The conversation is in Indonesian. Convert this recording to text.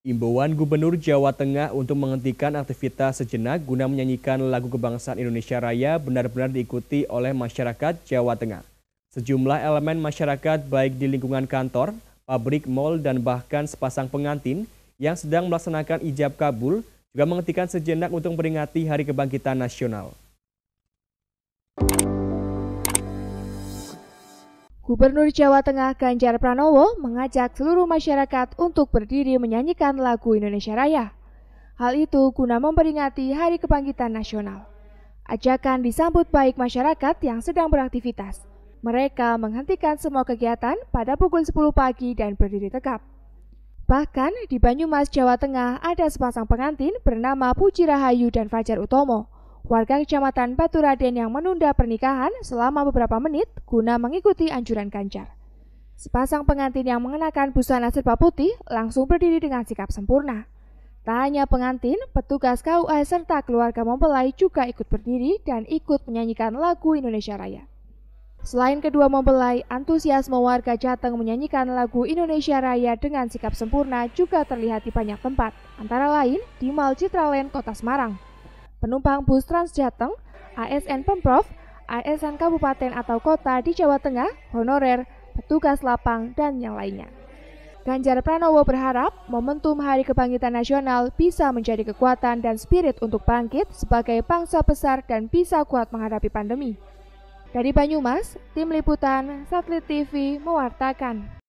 Imbauan Gubernur Jawa Tengah untuk menghentikan aktivitas sejenak guna menyanyikan lagu kebangsaan Indonesia Raya benar-benar diikuti oleh masyarakat Jawa Tengah. Sejumlah elemen masyarakat baik di lingkungan kantor, pabrik, mal dan bahkan sepasang pengantin yang sedang melaksanakan ijab kabul juga menghentikan sejenak untuk memperingati Hari Kebangkitan Nasional. Gubernur Jawa Tengah Ganjar Pranowo mengajak seluruh masyarakat untuk berdiri menyanyikan lagu Indonesia Raya. Hal itu guna memperingati Hari Kebangkitan Nasional. Ajakan disambut baik masyarakat yang sedang beraktivitas. Mereka menghentikan semua kegiatan pada pukul 10 pagi dan berdiri tegap. Bahkan di Banyumas, Jawa Tengah ada sepasang pengantin bernama Puji Rahayu dan Fajar Utomo warga Kecamatan Batu Raden yang menunda pernikahan selama beberapa menit guna mengikuti anjuran Ganjar. Sepasang pengantin yang mengenakan busana serba putih langsung berdiri dengan sikap sempurna. Tak hanya pengantin, petugas KUA serta keluarga mempelai juga ikut berdiri dan ikut menyanyikan lagu Indonesia Raya. Selain kedua mempelai, antusiasme warga Jateng menyanyikan lagu Indonesia Raya dengan sikap sempurna juga terlihat di banyak tempat, antara lain di Mall Citraland, Kota Semarang, Penumpang bus Trans Jateng, ASN Pemprov, ASN Kabupaten atau Kota di Jawa Tengah, honorer, petugas lapang, dan yang lainnya. Ganjar Pranowo berharap momentum Hari Kebangkitan Nasional bisa menjadi kekuatan dan spirit untuk bangkit sebagai bangsa besar dan bisa kuat menghadapi pandemi. Dari Banyumas, Tim Liputan, Satelit TV mewartakan.